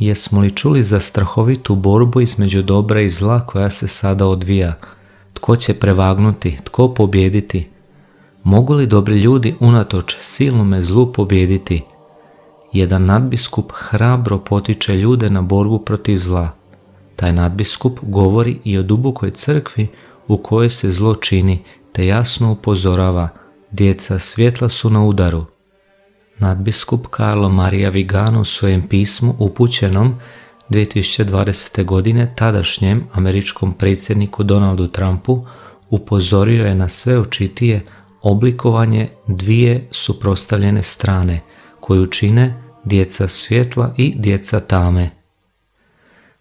Jesmo li čuli za strahovitu borbu između dobra i zla koja se sada odvija? Tko će prevagnuti? Tko pobjediti? Mogu li dobri ljudi unatoč silnome zlu pobjediti? Jedan nadbiskup hrabro potiče ljude na borbu protiv zla. Taj nadbiskup govori i o dubokoj crkvi u kojoj se zlo čini te jasno upozorava djeca svjetla su na udaru nadbiskup Carlo Maria Vigano u svojem pismu upućenom 2020. godine tadašnjem američkom predsjedniku Donaldu Trumpu upozorio je na sve očitije oblikovanje dvije suprostavljene strane koju čine djeca svjetla i djeca tame.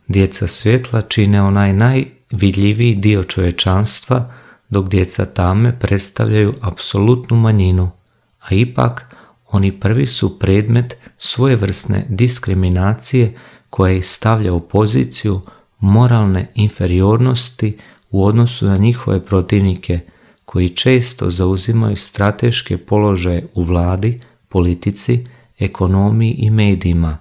Djeca svjetla čine onaj najvidljiviji dio čovečanstva, dok djeca tame predstavljaju apsolutnu manjinu, a ipak oni prvi su predmet svojevrsne diskriminacije koja ih stavlja u poziciju moralne inferiornosti u odnosu na njihove protivnike koji često zauzimaju strateške položaje u vladi, politici, ekonomiji i medijima.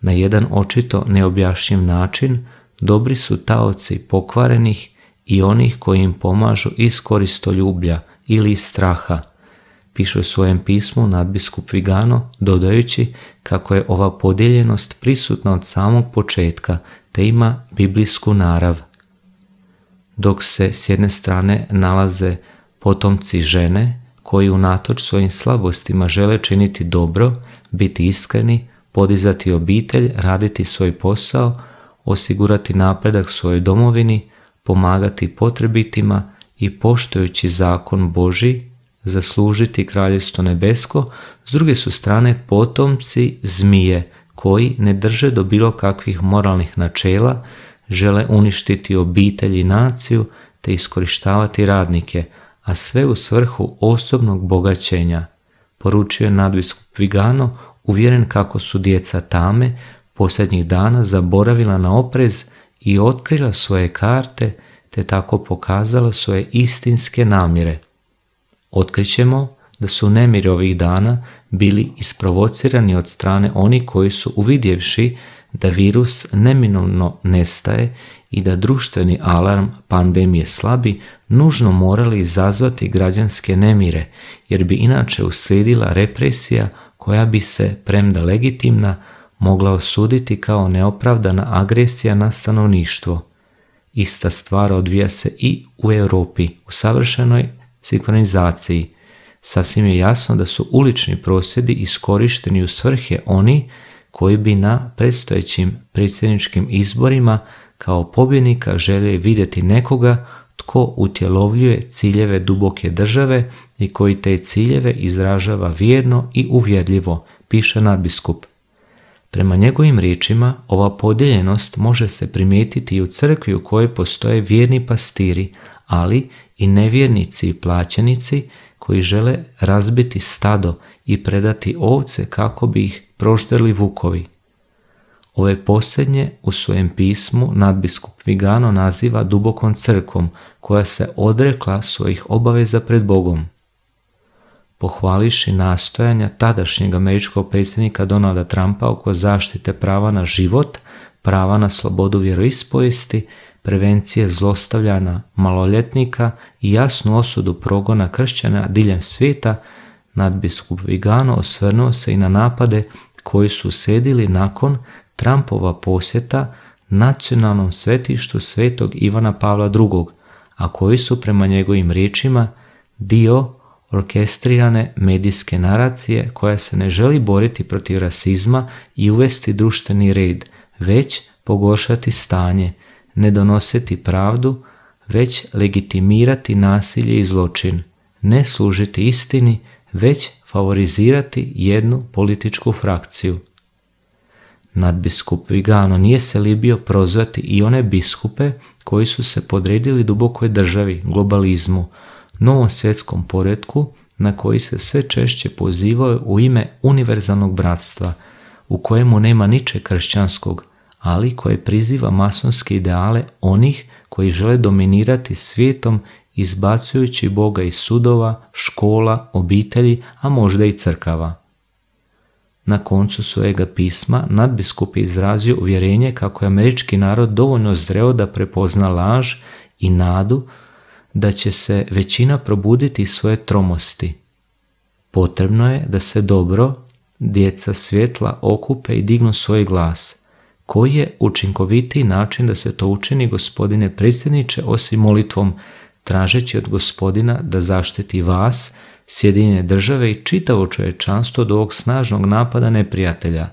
Na jedan očito neobjašnjiv način dobri su taoci pokvarenih i onih koji im pomažu iz koristoljublja ili straha – piše u svojem pismu nadbiskup Vigano dodajući kako je ova podijeljenost prisutna od samog početka te ima biblijsku narav. Dok se s jedne strane nalaze potomci žene koji unatoč svojim slabostima žele činiti dobro, biti iskreni, podizati obitelj, raditi svoj posao, osigurati napredak svojoj domovini, pomagati potrebitima i poštujući zakon Boži zaslužiti kraljestvo nebesko, s druge su strane potomci zmije koji ne drže do bilo kakvih moralnih načela, žele uništiti obitelj i naciju te iskorištavati radnike, a sve u svrhu osobnog bogaćenja, poručio je nadbiskup Vigano, uvjeren kako su djeca tame posljednjih dana zaboravila na oprez i otkrila svoje karte te tako pokazala svoje istinske namjere – Otkrićemo da su nemiri ovih dana bili isprovocirani od strane oni koji su uvidjevši da virus neminovno nestaje i da društveni alarm pandemije slabi, nužno morali izazvati građanske nemire, jer bi inače uslijedila represija koja bi se, premda legitimna, mogla osuditi kao neopravdana agresija na stanovništvo. Ista stvar odvija se i u Europi, u savršenoj sinkronizaciji. Sasvim je jasno da su ulični prosvjedi iskorišteni u svrhe oni koji bi na predstojećim predsjedničkim izborima kao pobjednika žele vidjeti nekoga tko utjelovljuje ciljeve duboke države i koji te ciljeve izražava vjerno i uvjerljivo, piše nadbiskup. Prema njegovim riječima, ova podijeljenost može se primijetiti i u crkvi u kojoj postoje vjerni pastiri, ali i nevjernici i plaćenici koji žele razbiti stado i predati ovce kako bi ih prožderli vukovi. Ove posljednje u svojem pismu nadbiskup Vigano naziva dubokom crkom koja se odrekla svojih obaveza pred Bogom. Pohvališi nastojanja tadašnjeg američkog predsjednika Donalda Trumpa oko zaštite prava na život, prava na slobodu vjeroispovijesti, prevencije zlostavljana maloljetnika i jasnu osudu progona kršćana diljem svijeta, nadbiskup Vigano osvrnuo se i na napade koji su sedili nakon Trumpova posjeta nacionalnom svetištu svetog Ivana Pavla II, a koji su prema njegovim riječima dio orkestrirane medijske naracije koja se ne želi boriti protiv rasizma i uvesti društveni red, već pogoršati stanje – ne donositi pravdu, već legitimirati nasilje i zločin, ne služiti istini, već favorizirati jednu političku frakciju. Nadbiskup Vigano nije se libio prozvati i one biskupe koji su se podredili dubokoj državi, globalizmu, novom svjetskom poredku na koji se sve češće pozivaju u ime univerzalnog bratstva, u kojemu nema niče kršćanskog, ali koje priziva masonske ideale onih koji žele dominirati svijetom izbacujući Boga iz sudova, škola, obitelji, a možda i crkava. Na koncu svojega pisma nadbiskup je izrazio uvjerenje kako je američki narod dovoljno zreo da prepozna laž i nadu da će se većina probuditi svoje tromosti. Potrebno je da se dobro, djeca svjetla okupe i dignu svoj glas – koji je učinkovitiji način da se to učini gospodine predsjedniče osim molitvom tražeći od gospodina da zaštiti vas, Sjedinjene države i čitavo čovječanstvo od ovog snažnog napada neprijatelja.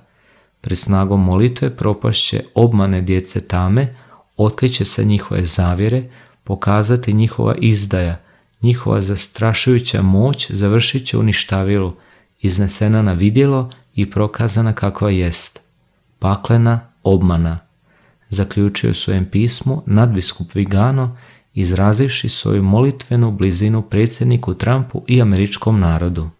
Pre snagom molitve propašće obmane djece tame, otkriće se njihove zavjere, pokazati njihova izdaja, njihova zastrašujuća moć završit će u ništavilu, iznesena na vidjelo i prokazana kakva jest. Paklena obmana, zaključio svojem pismu nadbiskup Vigano izrazivši svoju molitvenu blizinu predsjedniku Trumpu i američkom narodu.